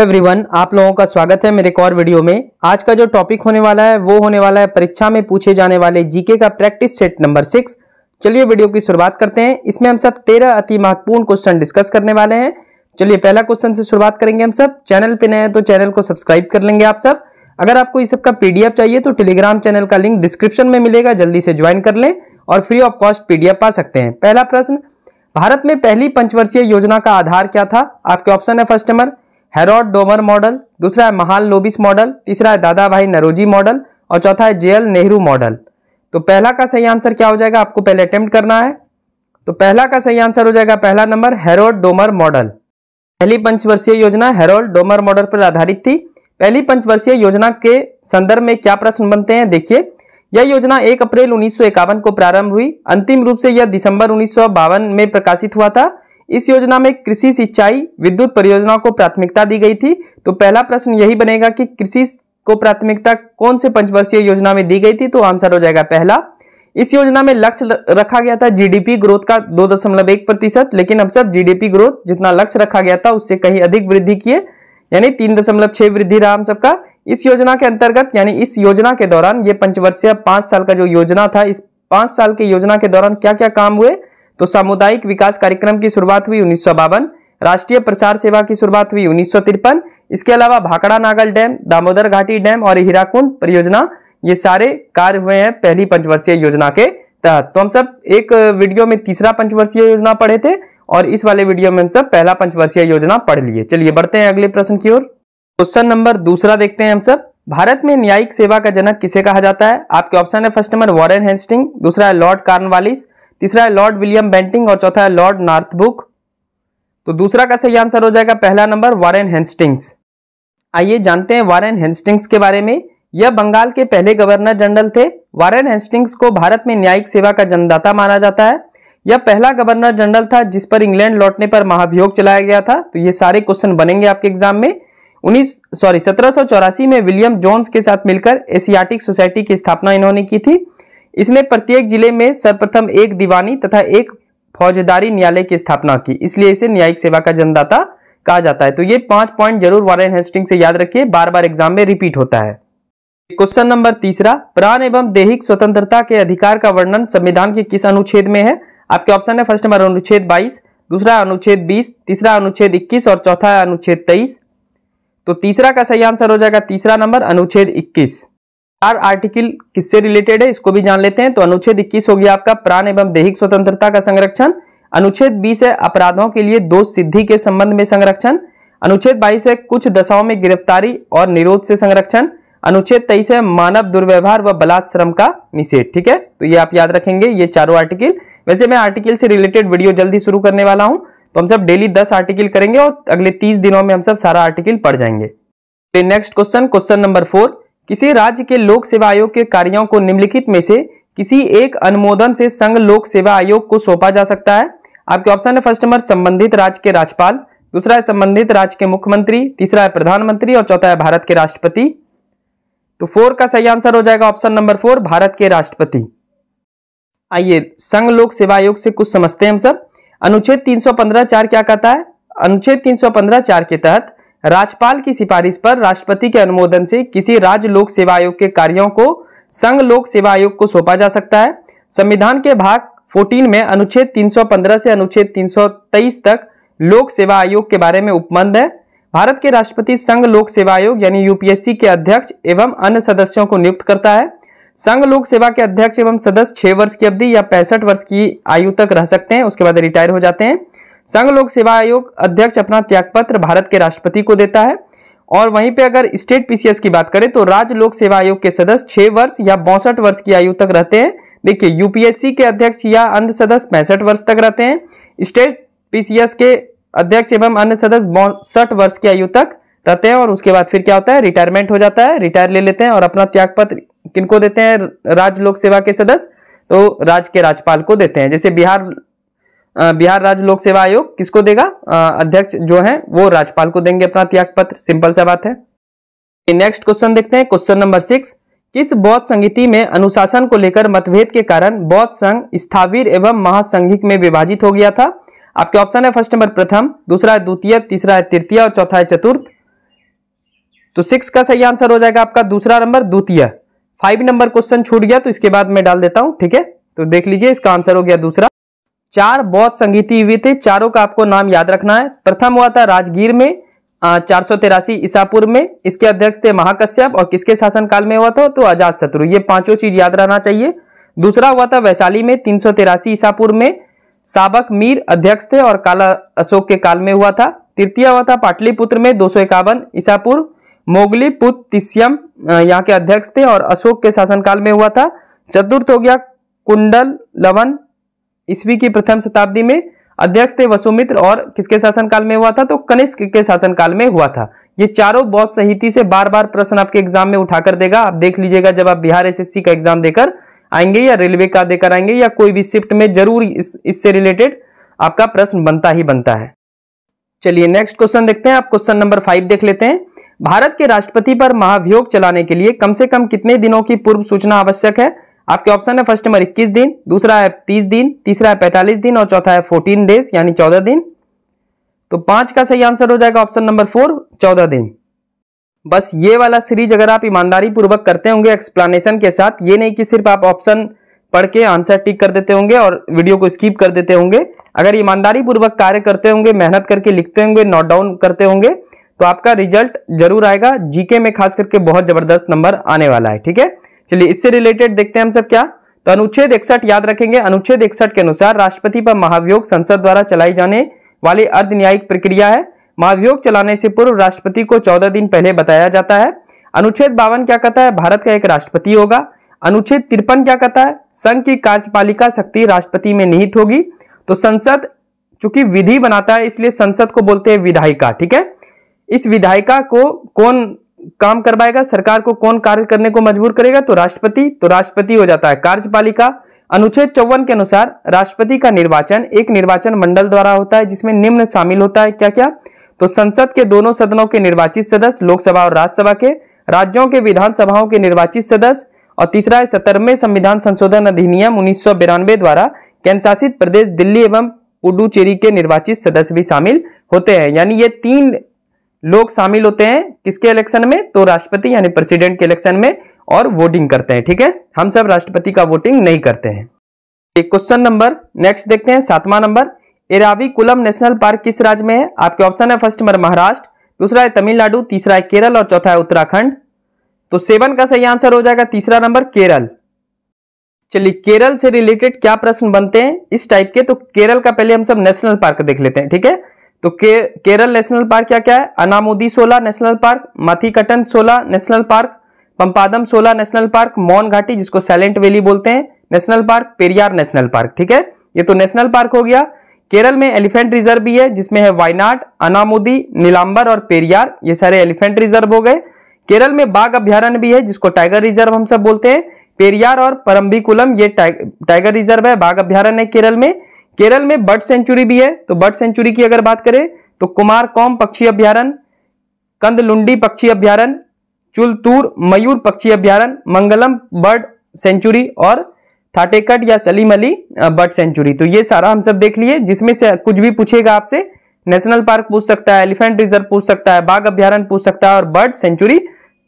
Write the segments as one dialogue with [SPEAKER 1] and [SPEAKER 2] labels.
[SPEAKER 1] everyone आप लोगों का स्वागत है मेरे एक और वीडियो में आज का जो टॉपिक होने वाला है वो होने वाला है परीक्षा में पूछे जाने वाले जीके का प्रैक्टिस सेट नंबर सिक्स चलिए वीडियो की शुरुआत करते हैं इसमें हम सब तेरह अति महत्वपूर्ण क्वेश्चन डिस्कस करने वाले हैं चलिए पहला क्वेश्चन से शुरुआत करेंगे हम सब चैनल पे नए हैं तो चैनल को सब्सक्राइब कर लेंगे आप सब अगर आपको इस सबका पीडीएफ चाहिए तो टेलीग्राम चैनल का लिंक डिस्क्रिप्शन में मिलेगा जल्दी से ज्वाइन कर लें और फ्री ऑफ कॉस्ट पीडीएफ पा सकते हैं पहला प्रश्न भारत में पहली पंचवर्षीय योजना का आधार क्या था आपके ऑप्शन है first number Harrod Domar model दूसरा है महाल लोबिस मॉडल तीसरा है दादा भाई नरोजी मॉडल और चौथा है जेएल नेहरू मॉडल तो पहला का सही आंसर क्या हो जाएगा आपको पहले अटेम्प्ट करना है तो पहला का सही आंसर हो जाएगा पहला नंबर हेरोड डोमर मॉडल पहली पंचवर्षीय योजना हेरोल्ड डोमर मॉडल पर आधारित थी पहली पंचवर्षीय योजना के संदर्भ में क्या प्रश्न बनते हैं देखिए यह योजना 1 अप्रैल उन्नीस को प्रारंभ हुई अंतिम रूप से यह दिसंबर उन्नीस में प्रकाशित हुआ था इस योजना में कृषि सिंचाई विद्युत परियोजनाओं को प्राथमिकता दी गई थी तो पहला प्रश्न यही बनेगा कि कृषि को प्राथमिकता कौन से पंचवर्षीय योजना में दी गई थी तो आंसर हो जाएगा पहला इस योजना में लक्ष्य रखा गया था जीडीपी ग्रोथ का दो दशमलव एक प्रतिशत लेकिन अब सब जीडीपी ग्रोथ जितना लक्ष्य रखा गया था उससे कहीं अधिक वृद्धि किए यानी तीन दशमलव छह वृद्धि रहा हम सबका इस योजना के अंतर्गत यानी इस योजना के दौरान ये पंचवर्षीय पांच साल का जो योजना था इस पांच साल की योजना के दौरान क्या क्या काम हुए तो सामुदायिक विकास कार्यक्रम की शुरुआत हुई उन्नीस राष्ट्रीय प्रसार सेवा की शुरुआत हुई उन्नीस इसके अलावा भाकड़ा नागल डैम दामोदर घाटी डैम और हीराकुंड परियोजना ये सारे कार्य हुए हैं पहली पंचवर्षीय योजना के तहत तो हम सब एक वीडियो में तीसरा पंचवर्षीय योजना पढ़े थे और इस वाले वीडियो में हम सब पहला पंचवर्षीय योजना पढ़ लिए चलिए बढ़ते हैं अगले प्रश्न की ओर क्वेश्चन नंबर दूसरा देखते हैं हम सब भारत में न्यायिक सेवा का जनक किसे कहा जाता है आपके ऑप्शन है फर्स्ट नंबर वॉरन हेस्टिंग दूसरा है लॉर्ड कार्नवालिस तीसरा है लॉर्ड विलियम बेंटिंग और चौथा है लॉर्ड नार्थबुक तो दूसरा का सही आंसर हो जाएगा पहला नंबर वारेन हेंस्टिंग्स आइए जानते हैं वारेन हेंस्टिंग्स के बारे में यह बंगाल के पहले गवर्नर जनरल थे वारेन हेंस्टिंग्स को भारत में न्यायिक सेवा का जन्मदाता माना जाता है यह पहला गवर्नर जनरल था जिस पर इंग्लैंड लौटने पर महाभियोग चलाया गया था तो ये सारे क्वेश्चन बनेंगे आपके एग्जाम में उन्नीस सॉरी सत्रह में विलियम जोन्स के साथ मिलकर एशियाटिक सोसाइटी की स्थापना इन्होंने की थी इसने प्रत्येक जिले में सर्वप्रथम एक दीवानी तथा एक फौजदारी न्यायालय की स्थापना की इसलिए इसे न्यायिक सेवा का जन्मदाता कहा जाता है तो ये पांच पॉइंट जरूर वारेन हेस्टिंग से याद रखिए बार बार एग्जाम में रिपीट होता है क्वेश्चन नंबर तीसरा प्राण एवं देहिक स्वतंत्रता के अधिकार का वर्णन संविधान के किस अनुच्छेद में है आपके ऑप्शन है फर्स्ट नंबर अनुच्छेद बाईस दूसरा अनुच्छेद बीस तीसरा अनुच्छेद इक्कीस और चौथा अनुच्छेद तेईस तो तीसरा का सही आंसर हो जाएगा तीसरा नंबर अनुच्छेद इक्कीस चार आर्टिकल किससे रिलेटेड है इसको भी जान लेते हैं तो अनुच्छेद 21 हो गया आपका प्राण एवं दैहिक स्वतंत्रता का संरक्षण अनुच्छेद 20 है अपराधों के लिए दोष सिद्धि के संबंध में संरक्षण अनुच्छेद 22 है कुछ दशाओं में गिरफ्तारी और निरोध से संरक्षण अनुच्छेद 23 है मानव दुर्व्यवहार व बलात्श्रम का निषेध ठीक है तो ये आप याद रखेंगे ये चारों आर्टिकल वैसे मैं आर्टिकल से रिलेटेड वीडियो जल्दी शुरू करने वाला हूँ तो हम सब डेली दस आर्टिकल करेंगे और अगले तीस दिनों में हम सब सारा आर्टिकल पढ़ जाएंगे next question question number four किसी राज्य के लोक सेवा आयोग के कार्यों को निम्नलिखित में से किसी एक अनुमोदन से संघ लोक सेवा आयोग को सौंपा जा सकता है आपके ऑप्शन है फर्स्ट नंबर संबंधित राज्य के राज्यपाल दूसरा है संबंधित राज्य के मुख्यमंत्री तीसरा है प्रधानमंत्री और चौथा है भारत के राष्ट्रपति तो फोर का सही आंसर हो जाएगा ऑप्शन नंबर फोर भारत के राष्ट्रपति आइए संघ लोक सेवा आयोग से कुछ समझते हैं हम सब अनुच्छेद 315 चार क्या कहता है अनुच्छेद 315 चार के तहत राज्यपाल की सिफारिश पर राष्ट्रपति के अनुमोदन से किसी राज्य लोक सेवा आयोग के कार्यों को संघ लोक सेवा आयोग को सौंपा जा सकता है संविधान के भाग 14 में अनुच्छेद 315 से अनुच्छेद 323 तक लोक सेवा आयोग के बारे में उपमंद है भारत के राष्ट्रपति संघ लोक सेवा आयोग यानी यूपीएससी के अध्यक्ष एवं अन्य सदस्यों को नियुक्त करता है संघ लोक सेवा के अध्यक्ष एवं सदस्य छह वर्ष की अवधि या पैंसठ वर्ष की आयु तक रह सकते हैं उसके बाद रिटायर हो जाते हैं संघ लोक सेवा आयोग अध्यक्ष अपना त्यागपत्र भारत के राष्ट्रपति को देता है और वहीं पे अगर स्टेट पीसीएस की बात करें तो राज्य लोक सेवा आयोग के सदस्य छह वर्ष या बौसठ वर्ष की आयु तक रहते हैं देखिए यूपीएससी के अध्यक्ष या अन्य सदस्य पैंसठ वर्ष तक रहते हैं स्टेट पीसीएस के अध्यक्ष एवं अन्य सदस्य बौसठ वर्ष की आयु तक रहते हैं और उसके बाद फिर क्या होता है रिटायरमेंट हो जाता है रिटायर ले लेते हैं और अपना त्यागपत्र किनको देते हैं राज्य लोक सेवा के सदस्य तो राज्य के राज्यपाल को देते हैं जैसे बिहार बिहार राज्य लोक सेवा आयोग किसको देगा अध्यक्ष जो है वो राज्यपाल को देंगे अपना त्याग पत्र सिंपल सा बात है नेक्स्ट क्वेश्चन देखते हैं क्वेश्चन नंबर सिक्स किस बौद्ध संगीति में अनुशासन को लेकर मतभेद के कारण बौद्ध संघ स्थावीर एवं महासंघिक में विभाजित हो गया था आपके ऑप्शन है फर्स्ट नंबर प्रथम दूसरा है द्वितीय तीसरा है तृतीय और चौथा है चतुर्थ तो सिक्स का सही आंसर हो जाएगा आपका दूसरा नंबर द्वितीय फाइव नंबर क्वेश्चन छूट गया तो इसके बाद मैं डाल देता हूं ठीक है तो देख लीजिए इसका आंसर हो गया दूसरा चार बौद्ध संगीति हुए थे चारों का आपको नाम याद रखना है प्रथम हुआ था राजगीर में चार सौ तिरासी ईसापुर में इसके अध्यक्ष थे महाकश्यप और किसके शासनकाल में हुआ था तो अजात शत्रु ये पांचों चीज याद रहना चाहिए दूसरा हुआ था वैशाली में तीन सौ तिरासी ईसापुर में साबक मीर अध्यक्ष थे और काला अशोक के काल में हुआ था तृतीय हुआ था पाटलिपुत्र में दो सौ इक्यावन ईसापुर मोगली पुत्र तिस्यम यहाँ के अध्यक्ष थे और अशोक के शासनकाल में हुआ था चतुर्थ हो गया कुंडल लवन ईस्वी की प्रथम शताब्दी में अध्यक्ष थे वसुमित्र और किसके शासनकाल में हुआ था तो कनिष्क के शासनकाल में हुआ था ये चारों बहुत सहिति से बार बार प्रश्न आपके एग्जाम में उठाकर देगा आप देख लीजिएगा जब आप बिहार एसएससी का एग्जाम देकर आएंगे या रेलवे का देकर आएंगे या कोई भी शिफ्ट में जरूर इससे इस, रिलेटेड आपका प्रश्न बनता ही बनता है चलिए नेक्स्ट क्वेश्चन देखते हैं आप क्वेश्चन नंबर फाइव देख लेते हैं भारत के राष्ट्रपति पर महाभियोग चलाने के लिए कम से कम कितने दिनों की पूर्व सूचना आवश्यक है आपके ऑप्शन है फर्स्ट नंबर इक्कीस दिन दूसरा है तीस दिन तीसरा है पैंतालीस दिन और चौथा है फोर्टीन डेज यानी चौदह दिन तो पांच का सही आंसर हो जाएगा ऑप्शन नंबर फोर चौदह दिन बस ये वाला सीरीज अगर आप ईमानदारी पूर्वक करते होंगे एक्सप्लेनेशन के साथ ये नहीं कि सिर्फ आप ऑप्शन पढ़ के आंसर टिक कर देते होंगे और वीडियो को स्किप कर देते होंगे अगर ईमानदारी पूर्वक कार्य करते होंगे मेहनत करके लिखते होंगे नोट डाउन करते होंगे तो आपका रिजल्ट जरूर आएगा जीके में खास करके बहुत जबरदस्त नंबर आने वाला है ठीक है चलिए इससे रिलेटेड देखते हैं हम सब क्या तो अनुच्छेद इकसठ याद रखेंगे अनुच्छेद इकसठ के अनुसार राष्ट्रपति पर महाभियोग संसद द्वारा चलाई जाने वाली अर्ध न्यायिक प्रक्रिया है महाभियोग चलाने से पूर्व राष्ट्रपति को चौदह दिन पहले बताया जाता है अनुच्छेद बावन क्या कहता है भारत का एक राष्ट्रपति होगा अनुच्छेद तिरपन क्या कहता है संघ की कार्यपालिका शक्ति राष्ट्रपति में निहित होगी तो संसद चूंकि विधि बनाता है इसलिए संसद को बोलते हैं विधायिका ठीक है इस विधायिका को कौन काम करवाएगा सरकार को कौन कार्य करने को मजबूर करेगा तो राष्ट्रपति तो राष्ट्रपति हो जाता है कार्यपालिका अनुच्छेद चौवन के अनुसार राष्ट्रपति का निर्वाचन एक निर्वाचन मंडल द्वारा होता है जिसमें निम्न शामिल होता है क्या क्या तो संसद के दोनों सदनों के निर्वाचित सदस्य लोकसभा और राज्यसभा के राज्यों के विधानसभाओं के निर्वाचित सदस्य और तीसरा है सत्तरवें संविधान संशोधन अधिनियम उन्नीस द्वारा केंद्रशासित प्रदेश दिल्ली एवं पुडुचेरी के निर्वाचित सदस्य भी शामिल होते हैं यानी ये तीन लोग शामिल होते हैं किसके इलेक्शन में तो राष्ट्रपति यानी प्रेसिडेंट के इलेक्शन में और वोटिंग करते हैं ठीक है हम सब राष्ट्रपति का वोटिंग नहीं करते हैं क्वेश्चन नंबर नेक्स्ट देखते हैं सातवां number Eravikulam national park किस राज्य में है आपके ऑप्शन है फर्स्ट नंबर महाराष्ट्र दूसरा है तमिलनाडु तीसरा है केरल और चौथा है उत्तराखंड तो सेवन का सही आंसर हो जाएगा तीसरा नंबर केरल चलिए केरल से रिलेटेड क्या प्रश्न बनते हैं इस टाइप के तो केरल का पहले हम सब नेशनल पार्क देख लेते हैं ठीक है तो के, केरल नेशनल पार्क क्या क्या है अनामोदी सोला नेशनल पार्क मथिकटन सोला नेशनल पार्क पंपादम सोला नेशनल पार्क मौन घाटी जिसको सैलेंट वैली बोलते हैं national park Periyar national park ठीक है ये तो नेशनल पार्क हो गया केरल में एलिफेंट रिजर्व भी है जिसमें है वायनाड अनामोदी नीलांबर और पेरियार ये सारे एलिफेंट रिजर्व हो गए केरल में बाघ अभ्यारण्य भी है जिसको टाइगर रिजर्व हम सब बोलते हैं पेरियार और परम्बिकुलम ये टाइगर रिजर्व है बाघ अभ्यारण्य केरल में केरल में बर्ड सेंचुरी भी है तो बर्ड सेंचुरी की अगर बात करें तो कुमार कौम पक्षी अभ्यारण कंदलुंडी पक्षी अभ्यारण चुलतूर मयूर पक्षी अभ्यारण मंगलम बर्ड सेंचुरी और थाटेकट या सलीम अली बर्ड सेंचुरी तो ये सारा हम सब देख लिए जिसमें से कुछ भी पूछेगा आपसे नेशनल पार्क पूछ सकता है एलिफेंट रिजर्व पूछ सकता है बाघ अभ्यारण पूछ सकता है और बर्ड सेंचुरी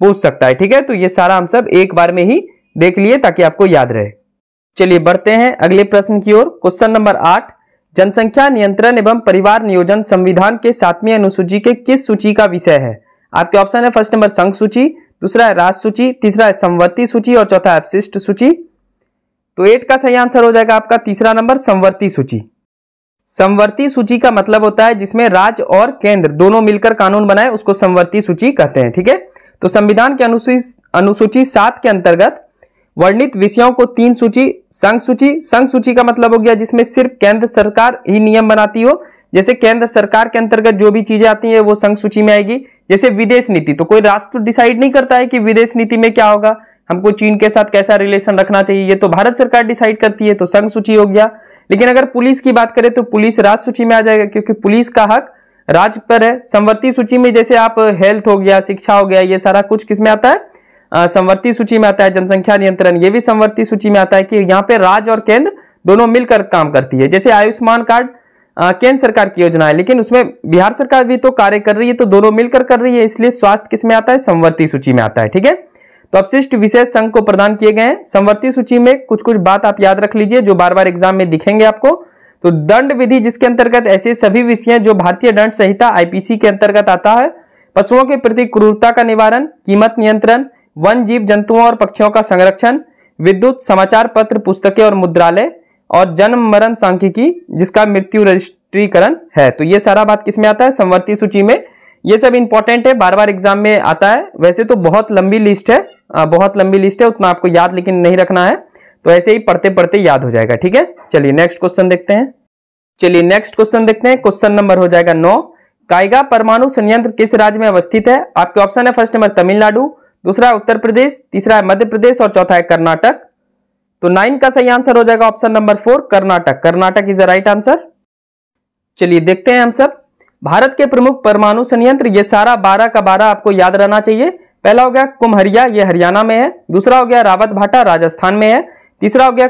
[SPEAKER 1] पूछ सकता है ठीक है तो ये सारा हम सब एक बार में ही देख लिए ताकि आपको याद रहे चलिए बढ़ते हैं अगले प्रश्न की ओर क्वेश्चन नंबर आठ जनसंख्या नियंत्रण एवं परिवार नियोजन संविधान के सातवीं अनुसूची के किस सूची का विषय है आपके ऑप्शन है फर्स्ट नंबर संघ सूची दूसरा है राज सूची तीसरा है संवर्ती सूची और चौथा अपशिष्ट सूची तो एट का सही आंसर हो जाएगा आपका तीसरा नंबर संवर्ती सूची संवर्ती सूची का मतलब होता है जिसमें राज्य और केंद्र दोनों मिलकर कानून बनाए उसको संवर्ती सूची कहते हैं ठीक है तो संविधान के अनुसूची अनुसूची सात के अंतर्गत वर्णित विषयों को तीन सूची संघ सूची संघ सूची का मतलब हो गया जिसमें सिर्फ केंद्र सरकार ही नियम बनाती हो जैसे केंद्र सरकार के अंतर्गत जो भी चीजें आती हैं वो संघ सूची में आएगी जैसे विदेश नीति तो कोई राष्ट्र डिसाइड नहीं करता है कि विदेश नीति में क्या होगा हमको चीन के साथ कैसा रिलेशन रखना चाहिए ये तो भारत सरकार डिसाइड करती है तो संघ सूची हो गया लेकिन अगर पुलिस की बात करें तो पुलिस राज्य सूची में आ जाएगा क्योंकि पुलिस का हक राज्य पर है संवर्ती सूची में जैसे आप हेल्थ हो गया शिक्षा हो गया ये सारा कुछ किसमें आता है संवर्ती सूची में आता है जनसंख्या नियंत्रण ये भी संवर्ती सूची में आता है कि यहाँ पे राज्य और केंद्र दोनों मिलकर काम करती है जैसे आयुष्मान कार्ड केंद्र सरकार की योजना है लेकिन उसमें बिहार सरकार भी तो कार्य कर रही है तो दोनों मिलकर कर रही है इसलिए स्वास्थ्य किस में आता है संवर्ती सूची में आता है ठीक है तो अपशिष्ट विशेष संघ को प्रदान किए गए हैं संवर्ती सूची में कुछ कुछ बात आप याद रख लीजिए जो बार बार एग्जाम में दिखेंगे आपको तो दंड विधि जिसके अंतर्गत ऐसे सभी विषय जो भारतीय दंड संहिता आईपीसी के अंतर्गत आता है पशुओं के प्रति क्रूरता का निवारण कीमत नियंत्रण वन जीव जंतुओं और पक्षियों का संरक्षण विद्युत समाचार पत्र पुस्तकें और मुद्रालय और जन्म मरण सांख्यिकी जिसका मृत्यु रजिस्ट्रीकरण है तो ये सारा बात किसमें आता है संवर्ती सूची में ये सब इंपॉर्टेंट है बार बार एग्जाम में आता है वैसे तो बहुत लंबी लिस्ट है बहुत लंबी लिस्ट है उतना आपको याद लेकिन नहीं रखना है तो ऐसे ही पढ़ते पढ़ते याद हो जाएगा ठीक है चलिए नेक्स्ट क्वेश्चन देखते हैं चलिए नेक्स्ट क्वेश्चन देखते हैं क्वेश्चन नंबर हो जाएगा नौ कायगा परमाणु संयंत्र किस राज्य में अवस्थित है आपके ऑप्शन है फर्स्ट नंबर तमिलनाडु दूसरा है उत्तर प्रदेश तीसरा है मध्य प्रदेश और चौथा है कर्नाटक तो नाइन का सही आंसर हो जाएगा option number four Karnataka Karnataka is a right answer चलिए देखते हैं हम सब भारत के प्रमुख परमाणु संयंत्र ये सारा बारह का बारह आपको याद रहना चाहिए पहला हो गया कुम्हरिया ये हरियाणा में है दूसरा हो गया रावत भाटा राजस्थान में है तीसरा हो गया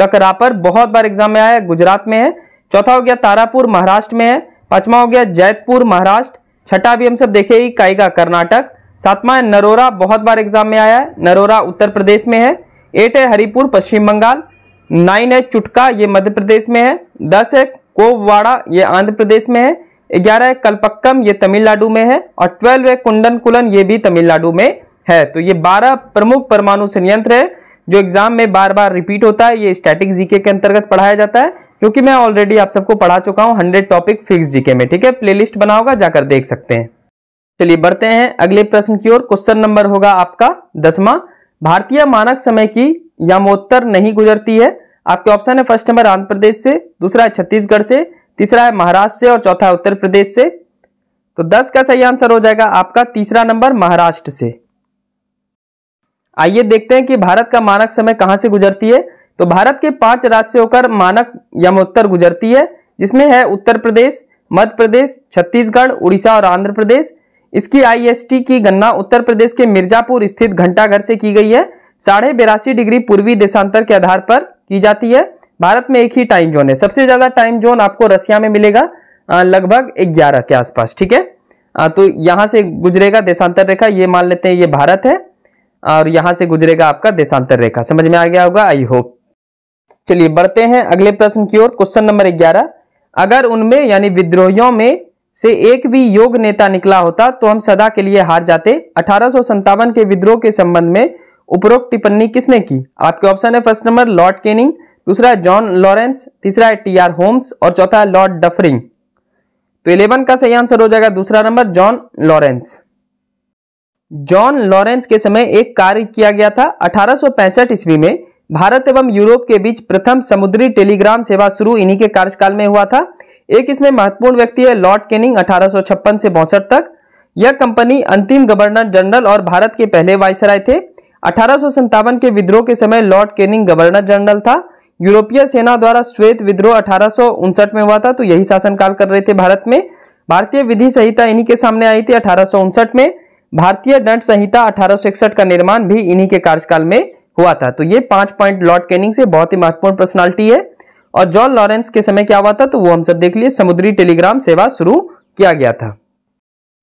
[SPEAKER 1] ककरापर बहुत बार एग्जाम में आया गुजरात में है चौथा हो गया तारापुर महाराष्ट्र में है पांचवा हो गया जैतपुर महाराष्ट्र छठा भी हम सब देखे ही काइगा कर्नाटक सातवां है नरोरा बहुत बार एग्जाम में आया है नरोरा उत्तर प्रदेश में है एट है हरिपुर पश्चिम बंगाल नाइन है चुटका ये मध्य प्रदेश में है दस है कोववाड़ा ये आंध्र प्रदेश में है ग्यारह है कलपक्कम ये तमिलनाडु में है और ट्वेल्व है कुंडन कुलन ये भी तमिलनाडु में है तो ये बारह प्रमुख परमाणु संयंत्र है जो एग्जाम में बार बार रिपीट होता है ये स्टैटिक जीके के अंतर्गत पढ़ाया जाता है क्योंकि मैं ऑलरेडी आप सबको पढ़ा चुका हूँ हंड्रेड टॉपिक फिक्स जीके में ठीक है प्लेलिस्ट बना होगा जाकर देख सकते हैं चलिए बढ़ते हैं अगले प्रश्न की ओर क्वेश्चन नंबर होगा आपका दसवां भारतीय मानक समय की यामोत्तर नहीं गुजरती है आपके ऑप्शन है फर्स्ट नंबर आंध्र प्रदेश से दूसरा है छत्तीसगढ़ से तीसरा है महाराष्ट्र से और चौथा है उत्तर प्रदेश से तो दस का सही आंसर हो जाएगा आपका तीसरा नंबर महाराष्ट्र से आइए देखते हैं कि भारत का मानक समय कहां से गुजरती है तो भारत के पांच राज्य से होकर मानक यमोत्तर गुजरती है जिसमें है उत्तर प्रदेश मध्य प्रदेश छत्तीसगढ़ उड़ीसा और आंध्र प्रदेश इसकी आईएसटी की गणना उत्तर प्रदेश के मिर्जापुर स्थित घंटाघर से की गई है साढ़े बेरासी डिग्री पूर्वी देशांतर के आधार पर की जाती है भारत में एक ही टाइम जोन है सबसे ज्यादा टाइम जोन आपको रसिया में मिलेगा लगभग ग्यारह के आसपास ठीक है तो यहां से गुजरेगा देशांतर रेखा ये मान लेते हैं ये भारत है और यहां से गुजरेगा आपका देशांतर रेखा समझ में आ गया होगा आई होप चलिए बढ़ते हैं अगले प्रश्न की ओर क्वेश्चन नंबर ग्यारह अगर उनमें यानी विद्रोहियों में से एक भी योग नेता निकला होता तो हम सदा के लिए हार जाते अठारह के विद्रोह के संबंध में उपरोक्त टिप्पणी किसने की आपके ऑप्शन है फर्स्ट नंबर लॉर्ड केनिंग दूसरा जॉन लॉरेंस तीसरा है टी आर होम्स और चौथा है लॉर्ड डफरिंग तो इलेवन का सही आंसर हो जाएगा दूसरा number John Lawrence John Lawrence के समय एक कार्य किया गया था अठारह ईस्वी में भारत एवं यूरोप के बीच प्रथम समुद्री टेलीग्राम सेवा शुरू इन्हीं के कार्यकाल में हुआ था एक इसमें महत्वपूर्ण व्यक्ति है लॉर्ड केनिंग अठारह से बौसठ तक यह कंपनी अंतिम गवर्नर जनरल और भारत के पहले वायसराय थे अठारह के विद्रोह के समय लॉर्ड केनिंग गवर्नर जनरल था यूरोपीय सेना द्वारा श्वेत विद्रोह अठारह में हुआ था तो यही शासनकाल कर रहे थे भारत में भारतीय विधि संहिता इन्हीं के सामने आई थी अठारह में भारतीय दंड संहिता अठारह का निर्माण भी इन्हीं के कार्यकाल में हुआ था तो ये पांच पॉइंट लॉर्ड कैनिंग से बहुत ही महत्वपूर्ण पर्सनालिटी है और जॉन लॉरेंस के समय क्या हुआ था तो वो हम सब देख लिए समुद्री टेलीग्राम सेवा शुरू किया गया था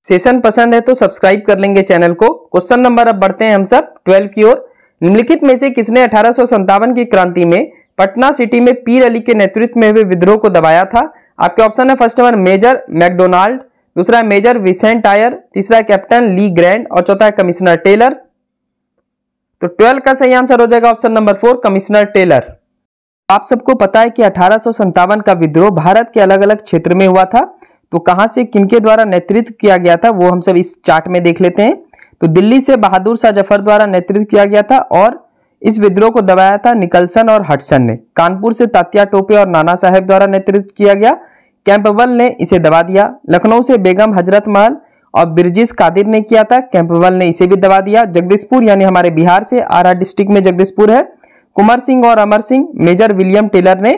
[SPEAKER 1] सेशन पसंद है तो सब्सक्राइब कर लेंगे चैनल को क्वेश्चन नंबर अब बढ़ते हैं हम सब ट्वेल्व की ओर निम्नलिखित में से किसने अठारह की क्रांति में पटना सिटी में पीर अली के नेतृत्व में हुए विद्रोह को दबाया था आपके ऑप्शन है फर्स्ट नंबर मेजर मैकडोनाल्ड दूसरा मेजर विसेंट आयर तीसरा कैप्टन ली ग्रैंड और चौथा है कमिश्नर टेलर तो ट्वेल्व का सही आंसर हो जाएगा option number four Commissioner Taylor आप सबको पता है कि अठारह का विद्रोह भारत के अलग अलग क्षेत्र में हुआ था तो कहाँ से किनके द्वारा नेतृत्व किया गया था वो हम सब इस चार्ट में देख लेते हैं तो दिल्ली से बहादुर शाह जफर द्वारा नेतृत्व किया गया था और इस विद्रोह को दबाया था निकलसन और हटसन ने कानपुर से तात्या टोपे और नाना साहेब द्वारा नेतृत्व किया गया कैंपवल ने इसे दबा दिया लखनऊ से बेगम हजरत महल और ब्रिजिस कादिर ने किया था कैंपवल ने इसे भी दबा दिया जगदीशपुर यानी हमारे बिहार से आरा डिस्ट्रिक्ट में जगदीशपुर है कुमार सिंह और Amar Singh Major William Taylor ने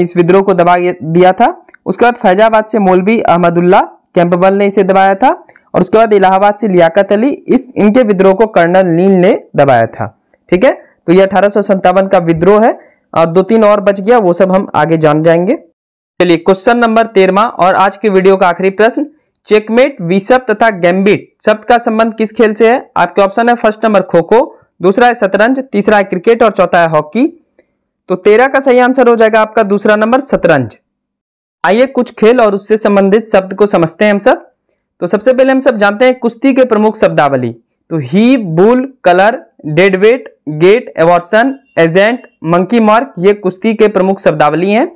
[SPEAKER 1] इस विद्रोह को दबा दिया था उसके बाद फैजाबाद से मौलवी अहमदुल्ला कैंपबल ने इसे दबाया था और उसके बाद इलाहाबाद से लियाकत अली इस इनके विद्रोह को कर्नल नील ने दबाया था ठीक है तो ये अठारह का विद्रोह है और दो तीन और बच गया वो सब हम आगे जान जाएंगे चलिए क्वेश्चन नंबर तेरवा और आज के वीडियो का आखिरी प्रश्न चेकमेट विशप तथा गैम्बिट शब्द का संबंध किस खेल से है आपके ऑप्शन है फर्स्ट नंबर खो खो दूसरा है शतरंज तीसरा है क्रिकेट और चौथा है हॉकी तो तेरह का सही आंसर हो जाएगा आपका दूसरा नंबर शतरंज आइए कुछ खेल और उससे संबंधित शब्द को समझते हैं हम सब तो सबसे पहले हम सब जानते हैं कुश्ती के प्रमुख शब्दावली तो ही बुल कलर डेडवेट गेट एवॉर्सन एजेंट मंकी मार्क ये कुश्ती के प्रमुख शब्दावली हैं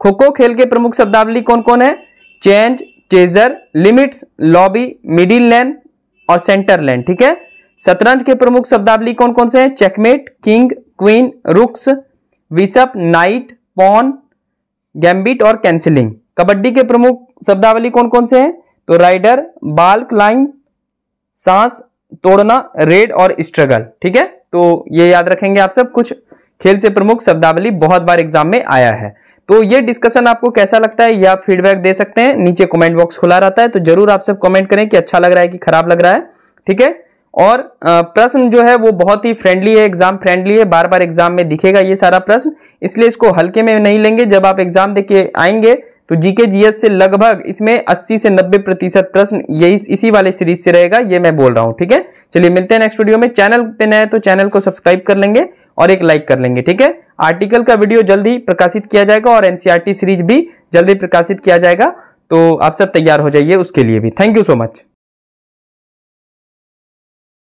[SPEAKER 1] खो खो खेल के प्रमुख शब्दावली कौन कौन है change chaser limits lobby middle line और सेंटर लैन ठीक है शतरंज के प्रमुख शब्दावली कौन कौन से हैं checkmate king queen rooks bishop knight pawn gambit और कैंसिलिंग कबड्डी के प्रमुख शब्दावली कौन कौन से हैं तो राइडर बाल क्लाइन सांस तोड़ना रेड और स्ट्रगल ठीक है तो ये याद रखेंगे आप सब कुछ खेल से प्रमुख शब्दावली बहुत बार एग्जाम में आया है तो ये डिस्कशन आपको कैसा लगता है या फीडबैक दे सकते हैं नीचे कमेंट बॉक्स खुला रहता है तो जरूर आप सब कमेंट करें कि अच्छा लग रहा है कि खराब लग रहा है ठीक है और प्रश्न जो है वो बहुत ही फ्रेंडली है एग्जाम फ्रेंडली है बार बार एग्जाम में दिखेगा ये सारा प्रश्न इसलिए इसको हल्के में नहीं लेंगे जब आप एग्जाम दे के आएंगे तो जीके जीएस से लगभग इसमें 80 से 90 प्रतिशत प्रश्न यही इसी वाले सीरीज से रहेगा ये मैं बोल रहा हूँ ठीक है चलिए मिलते हैं नेक्स्ट वीडियो में चैनल पे नए तो चैनल को सब्सक्राइब कर लेंगे और एक लाइक कर लेंगे ठीक है आर्टिकल का वीडियो जल्दी प्रकाशित किया जाएगा और एनसीआरटी सीरीज e भी जल्दी प्रकाशित किया जाएगा तो आप सब तैयार हो जाइए उसके लिए भी थैंक यू सो मच